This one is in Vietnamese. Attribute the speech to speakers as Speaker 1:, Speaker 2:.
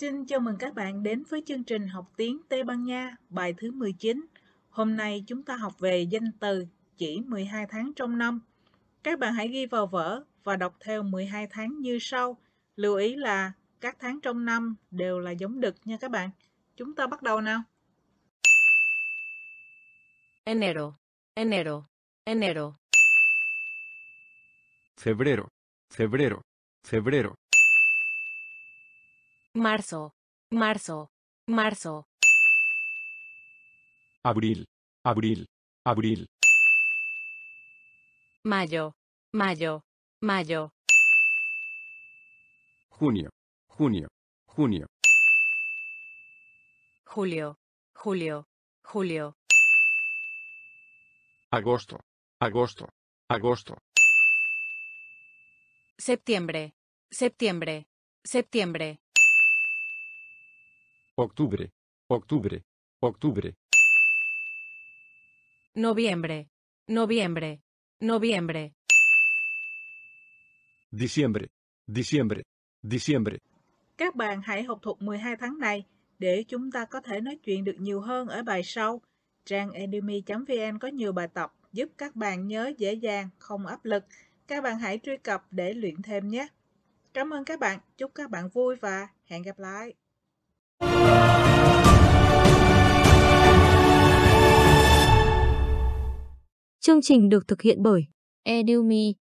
Speaker 1: Xin chào mừng các bạn đến với chương trình học tiếng Tây Ban Nha bài thứ 19. Hôm nay chúng ta học về danh từ chỉ 12 tháng trong năm. Các bạn hãy ghi vào vở và đọc theo 12 tháng như sau. Lưu ý là các tháng trong năm đều là giống đực nha các bạn. Chúng ta bắt đầu nào. Enero, enero, enero. Febrero, febrero, febrero. marzo, marzo, marzo. Abril, abril, abril. Mayo, mayo, mayo. Junio, junio, junio. Julio, julio, julio. Agosto, agosto, agosto. Septiembre, septiembre, septiembre. Octubre, octubre, octubre. Noviembre, noviembre, noviembre. Diciembre, diciembre, diciembre. Các bạn hãy học thuộc 12 tháng này để chúng ta có thể nói chuyện được nhiều hơn ở bài sau. Trang edemy.vn có nhiều bài tập giúp các bạn nhớ dễ dàng, không áp lực. Các bạn hãy truy cập để luyện thêm nhé. Cảm ơn các bạn, chúc các bạn vui và hẹn gặp lại. Chương trình được thực hiện bởi EduMe.